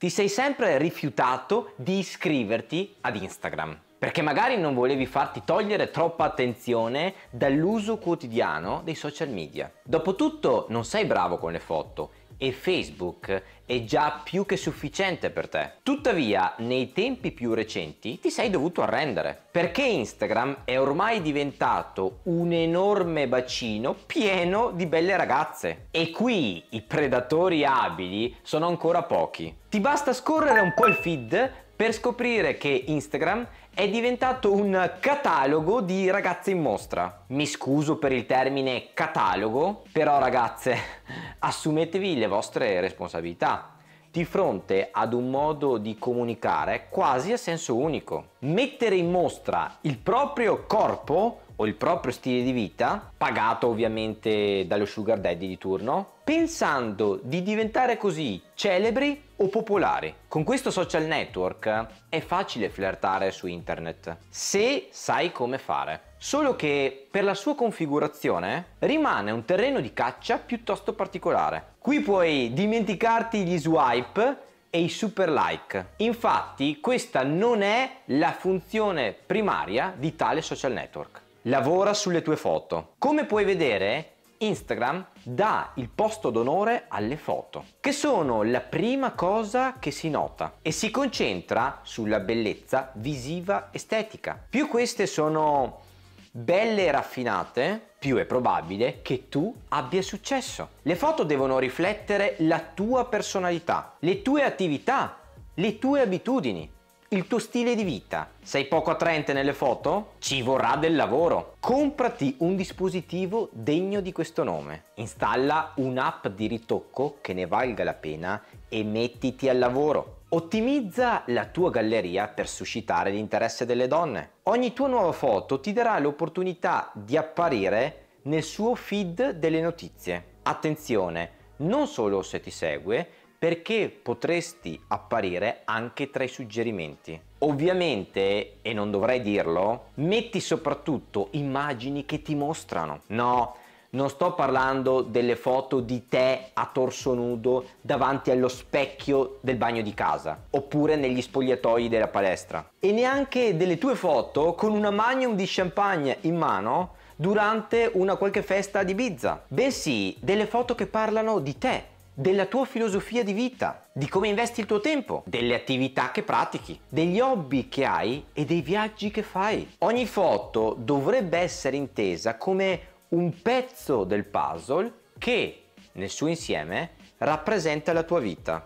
Ti sei sempre rifiutato di iscriverti ad Instagram perché magari non volevi farti togliere troppa attenzione dall'uso quotidiano dei social media. Dopotutto non sei bravo con le foto e Facebook è già più che sufficiente per te. Tuttavia, nei tempi più recenti ti sei dovuto arrendere, perché Instagram è ormai diventato un enorme bacino pieno di belle ragazze. E qui i predatori abili sono ancora pochi. Ti basta scorrere un po' il feed per scoprire che Instagram è diventato un catalogo di ragazze in mostra. Mi scuso per il termine catalogo, però ragazze assumetevi le vostre responsabilità di fronte ad un modo di comunicare quasi a senso unico. Mettere in mostra il proprio corpo o il proprio stile di vita, pagato ovviamente dallo sugar daddy di turno, pensando di diventare così celebri o popolari. Con questo social network è facile flirtare su internet, se sai come fare solo che per la sua configurazione rimane un terreno di caccia piuttosto particolare. Qui puoi dimenticarti gli swipe e i super like. Infatti questa non è la funzione primaria di tale social network. Lavora sulle tue foto. Come puoi vedere Instagram dà il posto d'onore alle foto, che sono la prima cosa che si nota e si concentra sulla bellezza visiva estetica. Più queste sono belle e raffinate, più è probabile che tu abbia successo. Le foto devono riflettere la tua personalità, le tue attività, le tue abitudini il tuo stile di vita. Sei poco attraente nelle foto? Ci vorrà del lavoro. Comprati un dispositivo degno di questo nome. Installa un'app di ritocco che ne valga la pena e mettiti al lavoro. Ottimizza la tua galleria per suscitare l'interesse delle donne. Ogni tua nuova foto ti darà l'opportunità di apparire nel suo feed delle notizie. Attenzione, non solo se ti segue, perché potresti apparire anche tra i suggerimenti. Ovviamente, e non dovrei dirlo, metti soprattutto immagini che ti mostrano. No, non sto parlando delle foto di te a torso nudo davanti allo specchio del bagno di casa, oppure negli spogliatoi della palestra. E neanche delle tue foto con una magnum di champagne in mano durante una qualche festa di Ibiza, bensì delle foto che parlano di te della tua filosofia di vita, di come investi il tuo tempo, delle attività che pratichi, degli hobby che hai e dei viaggi che fai. Ogni foto dovrebbe essere intesa come un pezzo del puzzle che nel suo insieme rappresenta la tua vita.